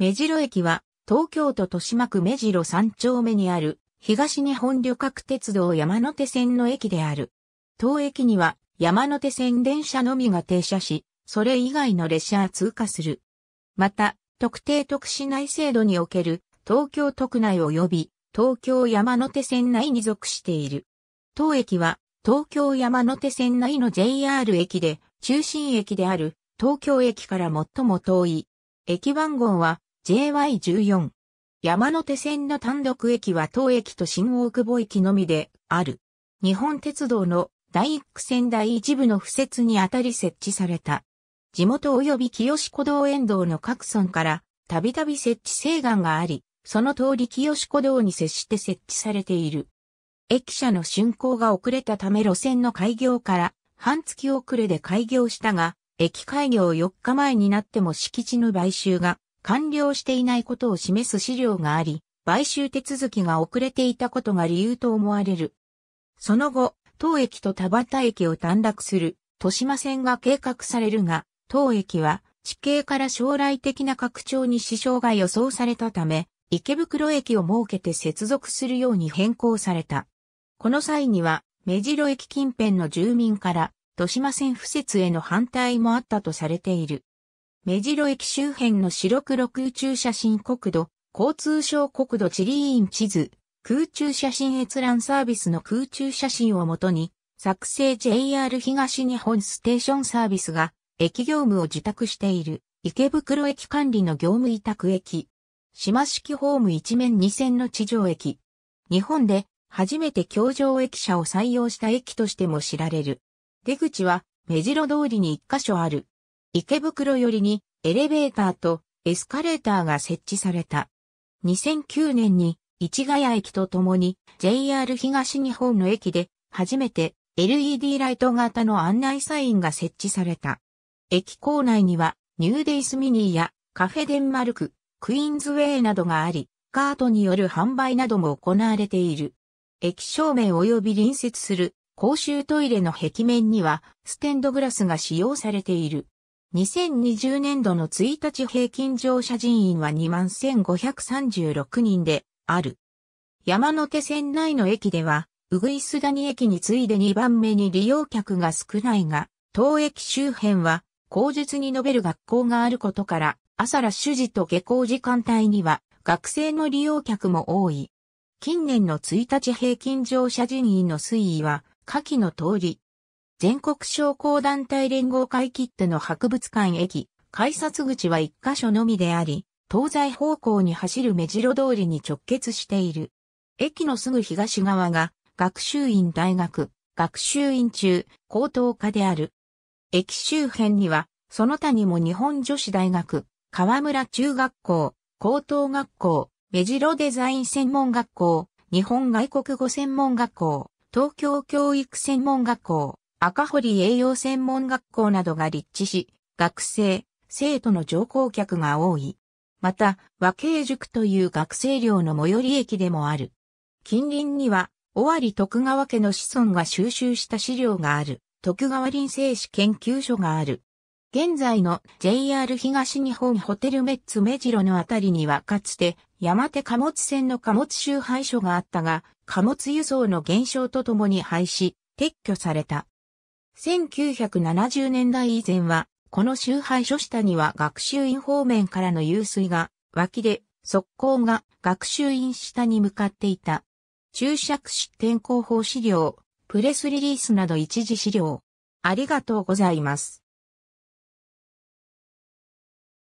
目白駅は、東京都豊島区目白3丁目にある、東日本旅客鉄道山手線の駅である。当駅には、山手線電車のみが停車し、それ以外の列車は通過する。また、特定特市内制度における、東京都区内及び、東京山手線内に属している。当駅は、東京山手線内の JR 駅で、中心駅である、東京駅から最も遠い。駅番号は、JY14。山手線の単独駅は当駅と新大久保駅のみである。日本鉄道の第一区線第一部の付設にあたり設置された。地元及び清子道沿道の各村からたびたび設置請願があり、その通り清子道に接して設置されている。駅舎の竣工が遅れたため路線の開業から半月遅れで開業したが、駅開業4日前になっても敷地の買収が完了していないことを示す資料があり、買収手続きが遅れていたことが理由と思われる。その後、当駅と田端駅を短絡する、豊島線が計画されるが、当駅は地形から将来的な拡張に支障が予想されたため、池袋駅を設けて接続するように変更された。この際には、目白駅近辺の住民から、豊島線不設への反対もあったとされている。目白駅周辺の白黒空中写真国土、交通省国土地理院地図、空中写真閲覧サービスの空中写真をもとに、作成 JR 東日本ステーションサービスが、駅業務を受託している、池袋駅管理の業務委託駅。島式ホーム一面二線の地上駅。日本で初めて橋上駅舎を採用した駅としても知られる。出口は目白通りに一箇所ある。池袋寄りにエレベーターとエスカレーターが設置された。2009年に市ヶ谷駅とともに JR 東日本の駅で初めて LED ライト型の案内サインが設置された。駅構内にはニューデイスミニーやカフェデンマルク、クイーンズウェイなどがあり、カートによる販売なども行われている。駅正面及び隣接する公衆トイレの壁面にはステンドグラスが使用されている。2020年度の1日平均乗車人員は21,536人である。山手線内の駅では、うぐいす谷駅に次いで2番目に利用客が少ないが、当駅周辺は、口述に述べる学校があることから、朝ラッシュ時と下校時間帯には、学生の利用客も多い。近年の1日平均乗車人員の推移は、下記の通り、全国商工団体連合会切手の博物館駅、改札口は1箇所のみであり、東西方向に走る目白通りに直結している。駅のすぐ東側が学習院大学、学習院中、高等科である。駅周辺には、その他にも日本女子大学、河村中学校、高等学校、目白デザイン専門学校、日本外国語専門学校、東京教育専門学校、赤堀栄養専門学校などが立地し、学生、生徒の乗降客が多い。また、和慶塾という学生寮の最寄り駅でもある。近隣には、尾張徳川家の子孫が収集した資料がある、徳川林生史研究所がある。現在の JR 東日本ホテルメッツ目白のあたりにはかつて山手貨物線の貨物集配所があったが、貨物輸送の減少とともに廃止、撤去された。1970年代以前は、この集配所下には学習院方面からの湧水が、脇で、側溝が学習院下に向かっていた。注釈式天候法資料、プレスリリースなど一時資料。ありがとうございます。